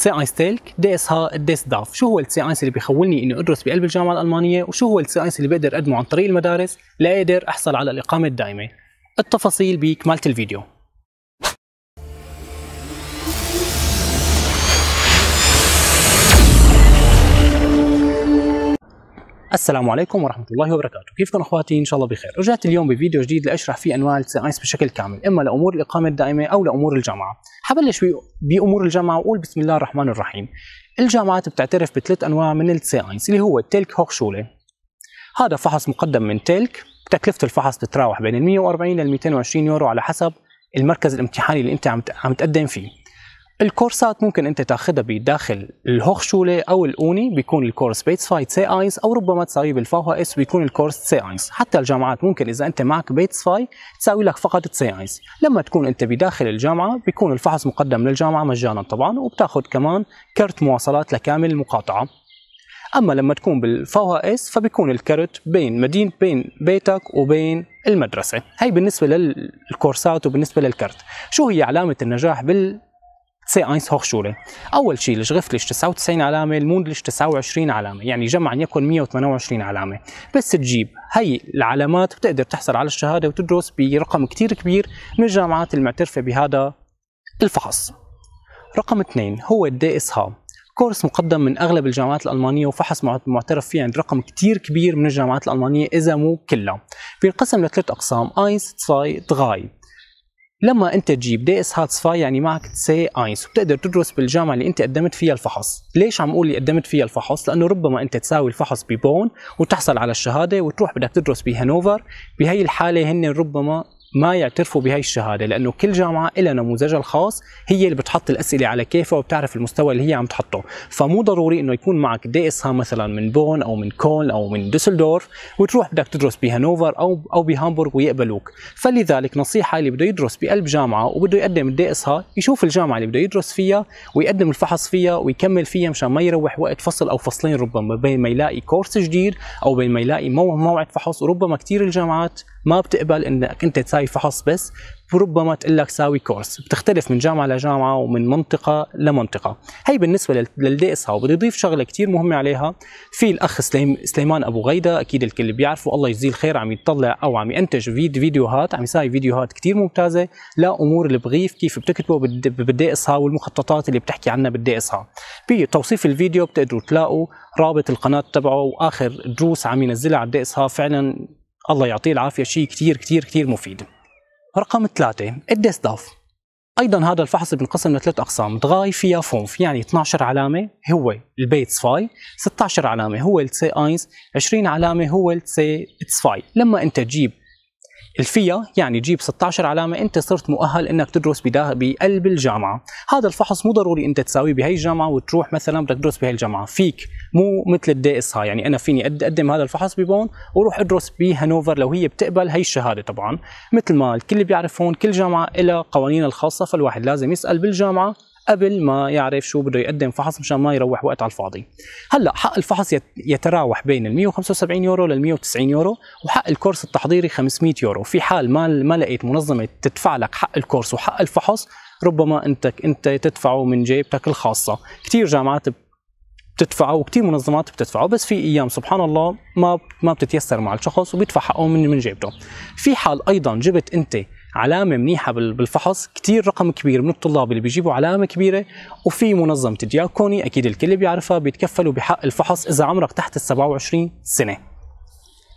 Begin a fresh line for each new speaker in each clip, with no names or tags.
سي اينس تيلك دي اس داف شو هو السي اينس اللي بيخولني اني ادرس بقلب الجامعه الالمانيه وشو هو السي اينس اللي بقدر اقدمه عن طريق المدارس لاقدر احصل على الاقامه الدائمه التفاصيل بكماله الفيديو السلام عليكم ورحمة الله وبركاته، كيفكم اخواتي؟ ان شاء الله بخير، رجعت اليوم بفيديو جديد لاشرح فيه انواع الساينس بشكل كامل، اما لامور الاقامة الدائمة او لامور الجامعة، حبلش بامور الجامعة واقول بسم الله الرحمن الرحيم. الجامعات بتعترف بثلاث انواع من الساينس اللي هو التلك هوخشولة. هذا فحص مقدم من تلك، تكلفة الفحص بتتراوح بين ال 140 لل 220 يورو على حسب المركز الامتحاني اللي انت عم تقدم فيه. الكورسات ممكن انت تاخذها بداخل الهوخشوله او الاوني بيكون الكورس بيتس فايت سي ايز او ربما تساويه بالفاوها اس بيكون الكورس سي ايز حتى الجامعات ممكن اذا انت معك بيتس فاي تساوي لك فقط سي ايز لما تكون انت بداخل الجامعه بيكون الفحص مقدم للجامعه مجانا طبعا وبتاخذ كمان كرت مواصلات لكامل المقاطعه اما لما تكون بالفاوها اس فبيكون الكرت بين مدينه بين بيتك وبين المدرسه هي بالنسبه للكورسات وبالنسبه للكرت شو هي علامه النجاح بال سي اينس هوخشوله اول شيء الشغف ليش 99 علامه المون ليش 29 علامه يعني جمعا يكون 128 علامه بس تجيب هي العلامات بتقدر تحصل على الشهاده وتدرس برقم كثير كبير من الجامعات المعترفه بهذا الفحص رقم اثنين هو الدي اس ها كورس مقدم من اغلب الجامعات الالمانيه وفحص معترف فيه عند رقم كثير كبير من الجامعات الالمانيه اذا مو كلها بينقسم لثلاث اقسام اينس تساي تغاي لما انت تجيب دي اس هات صفاي يعني معك سي اينس وبتقدر تدرس بالجامعه اللي انت قدمت فيها الفحص، ليش عم اقول اللي قدمت فيها الفحص؟ لانه ربما انت تساوي الفحص ببون وتحصل على الشهاده وتروح بدك تدرس بهانوفر، بهي الحاله هن ربما ما يعترفوا بهي الشهاده لانه كل جامعه لها نموذجها الخاص هي اللي بتحط الاسئله على كيفها وبتعرف المستوى اللي هي عم تحطه فمو ضروري انه يكون معك دي اس مثلا من بون او من كول او من دوسلدورف وتروح بدك تدرس بهانوفر او او بهامبورغ ويقبلوك فلذلك نصيحه اللي بده يدرس بقلب جامعه وبده يقدم الدي اس يشوف الجامعه اللي بده يدرس فيها ويقدم الفحص فيها ويكمل فيها مشان ما يروح وقت فصل او فصلين ربما بين ما يلاقي كورس جديد او بين ما يلاقي موعد فحص وربما كثير الجامعات ما بتقبل انك انت تساعد فحص بس وربما تقول لك ساوي كورس بتختلف من جامعه لجامعه ومن منطقه لمنطقه هي بالنسبه للدي اس وبدي اضيف شغله كثير مهمه عليها في الاخ سليمان ابو غيدا اكيد الكل بيعرفه الله يجزيه الخير عم يطلع او عم ينتج فيديوهات عم يساوي فيديوهات كثير ممتازه لامور البغيف كيف بتكتبه بالدي اس والمخططات اللي بتحكي عنها بالدي اس بتوصيف الفيديو بتقدروا تلاقوا رابط القناه تبعه واخر دروس عم ينزلها على الدي اس فعلا الله يعطيه العافيه شيء كثير كثير كثير مفيد. رقم ثلاثه الدستاف ايضا هذا الفحص بنقسم لثلاث اقسام، دغاي فيها فونف يعني 12 علامه هو البيتس فاي، 16 علامه هو السي اينز، 20 علامه هو السي اتس فاي، لما انت تجيب الفيا يعني جيب 16 علامه انت صرت مؤهل انك تدرس بقلب الجامعه هذا الفحص مو ضروري انت تساويه بهي الجامعه وتروح مثلا بدك تدرس بهي الجامعه فيك مو مثل الدي اس هاي يعني انا فيني اقدم هذا الفحص ببون وروح ادرس بهانوفر لو هي بتقبل هي الشهاده طبعا مثل ما الكل بيعرف هون كل جامعه لها قوانينها الخاصه فالواحد لازم يسال بالجامعه قبل ما يعرف شو بده يقدم فحص مشان ما يروح وقت على الفاضي هلا حق الفحص يتراوح بين ال 175 يورو لل 190 يورو وحق الكورس التحضيري 500 يورو في حال ما ما لقيت منظمه تدفع لك حق الكورس وحق الفحص ربما انت انت تدفعه من جيبتك الخاصه كثير جامعات بتدفعه وكثير منظمات بتدفعه بس في ايام سبحان الله ما ما بتتيسر مع الشخص وبيدفع حقه من من جيبته في حال ايضا جبت انت علامه منيحه بالفحص كثير رقم كبير من الطلاب اللي بيجيبوا علامه كبيره وفي منظمه دياكوني اكيد الكل بيعرفها بيتكفلوا بحق الفحص اذا عمرك تحت ال 27 سنه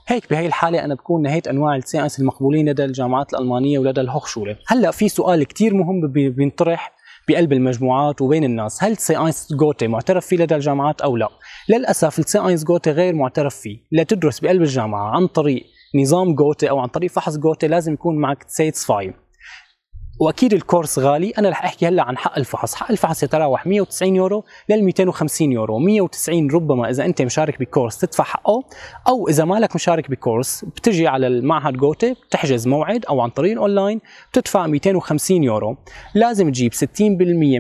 هيك بهي الحالة أنا بكون نهيت أنواع السيانس المقبولين لدى الجامعات الألمانية ولدى الهوخشولة هلأ في سؤال كتير مهم بينطرح بقلب المجموعات وبين الناس هل سيانس جوتي معترف فيه لدى الجامعات أو لا للأسف السيانس جوتي غير معترف فيه لتدرس بقلب الجامعة عن طريق نظام جوتا او عن طريق فحص جوتا لازم يكون معك فاي واكيد الكورس غالي انا رح احكي هلا عن حق الفحص حق الفحص يتراوح 190 يورو لل 250 يورو 190 ربما اذا انت مشارك بكورس تدفع حقه او اذا مالك مشارك بكورس بتجي على المعهد جوتي بتحجز موعد او عن طريق الاونلاين بتدفع 250 يورو لازم تجيب 60%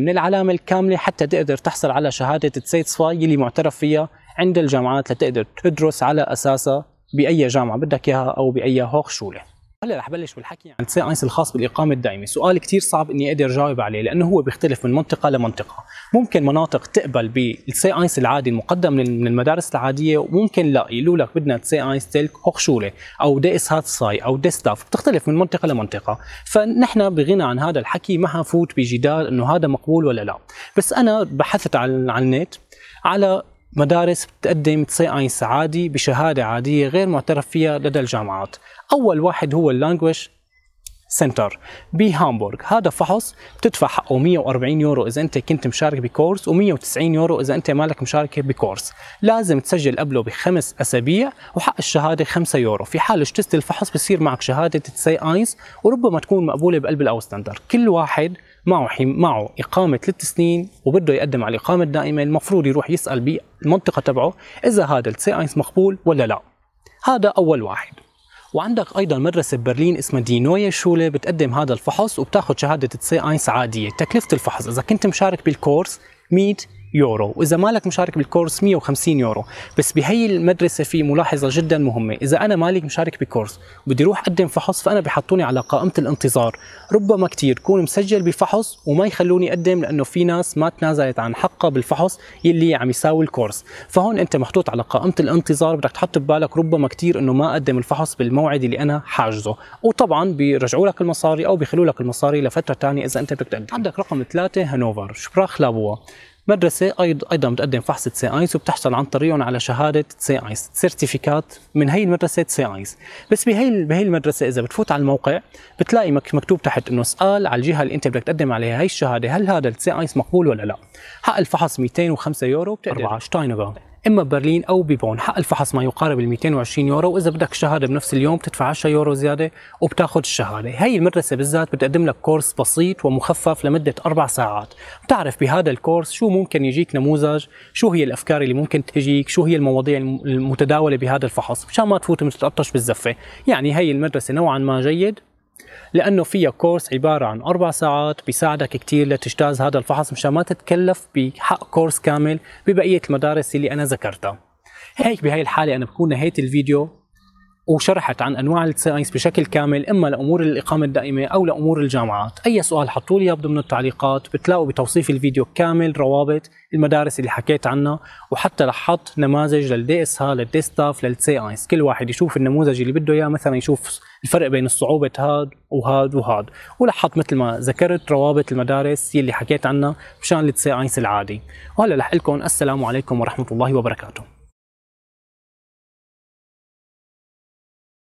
من العلامه الكامله حتى تقدر تحصل على شهاده فاي اللي معترف فيها عند الجامعات لتقدر تدرس على اساسها باي جامعه بدك اياها او باي هوخشوله هلا رح بلش بالحكي عن ساينس الخاص بالاقامه الدائمه، سؤال كثير صعب اني اقدر جاوب عليه لانه هو بيختلف من منطقه لمنطقه، ممكن مناطق تقبل بالساينس العادي المقدم من المدارس العاديه وممكن لا يقولوا لك بدنا ساينس تلك هوخشوله او ديس هات ساي او ديستاف، بتختلف من منطقه لمنطقه، فنحن بغنى عن هذا الحكي ما حنفوت بجدال انه هذا مقبول ولا لا، بس انا بحثت على النت على مدارس بتقدم تسيئين عادي بشهادة عادية غير معترف فيها لدى الجامعات أول واحد هو اللانجوج سنتر بهامبورغ هذا فحص بتدفع حقه 140 يورو اذا انت كنت مشارك بكورس و190 يورو اذا انت مالك مشاركه بكورس لازم تسجل قبله بخمس اسابيع وحق الشهاده 5 يورو في حال اجتزت الفحص بصير معك شهاده تسي ايس وربما تكون مقبوله بقلب الاوستندر كل واحد معه معه إقامة ثلاث سنين وبده يقدم على الإقامة الدائمة المفروض يروح يسأل بالمنطقة تبعه إذا هذا التسي آيس مقبول ولا لا هذا أول واحد وعندك ايضا مدرسه ببرلين اسمها دي نويا شوله بتقدم هذا الفحص وبتاخذ شهاده سي اينس عاديه تكلفه الفحص اذا كنت مشارك بالكورس 100 يورو واذا مالك مشارك بالكورس 150 يورو بس بهي المدرسه في ملاحظه جدا مهمه اذا انا مالك مشارك بكورس وبدي اروح اقدم فحص فانا بحطوني على قائمه الانتظار ربما كثير كون مسجل بفحص وما يخلوني اقدم لانه في ناس ما تنازلت عن حقها بالفحص يلي عم يساوي الكورس فهون انت محطوط على قائمه الانتظار بدك تحط ببالك ربما كثير انه ما اقدم الفحص بالموعد اللي انا حاجزه وطبعا بيرجعوا لك المصاري او بيخلوا لك المصاري لفتره ثانيه اذا انت بدك تقدم عندك رقم ثلاثه هانوفر شبراخ لابوا مدرسة أيضا بتقدم فحص تسي ايس وبتحصل عن طريقهم على شهادة تسي ايس سيرتيفيكات من هي المدرسة تسي ايس بس بهي بهي المدرسة إذا بتفوت على الموقع بتلاقي مكتوب تحت إنه اسأل على الجهة اللي أنت بدك تقدم عليها هي الشهادة هل هذا التسي ايس مقبول ولا لا حق الفحص 205 يورو بتقدر أربعة شتاينغا اما برلين او ببون حق الفحص ما يقارب ال 220 يورو واذا بدك شهاده بنفس اليوم بتدفع 10 يورو زياده وبتاخذ الشهاده هي المدرسه بالذات بتقدم لك كورس بسيط ومخفف لمده اربع ساعات بتعرف بهذا الكورس شو ممكن يجيك نموذج شو هي الافكار اللي ممكن تجيك شو هي المواضيع المتداوله بهذا الفحص مشان ما تفوت وتتلطش بالزفه يعني هي المدرسه نوعا ما جيد لانه فيها كورس عباره عن اربع ساعات بيساعدك كثير لتجتاز هذا الفحص مشان ما تتكلف بحق كورس كامل ببقيه المدارس اللي انا ذكرتها هيك بهي الحاله انا بكون نهيت الفيديو وشرحت عن انواع الساينس بشكل كامل اما لامور الاقامه الدائمه او لامور الجامعات، اي سؤال حطوا لي ضمن التعليقات بتلاقوا بتوصيف الفيديو كامل روابط المدارس اللي حكيت عنها وحتى لحط نماذج للدي اس ها للدي ستاف للساينس، كل واحد يشوف النموذج اللي بده اياه مثلا يشوف الفرق بين الصعوبة هاد وهاد وهاد ولحط مثل ما ذكرت روابط المدارس يلي حكيت عنها مشان الساينس العادي وهلا لحقلكم السلام عليكم ورحمة الله وبركاته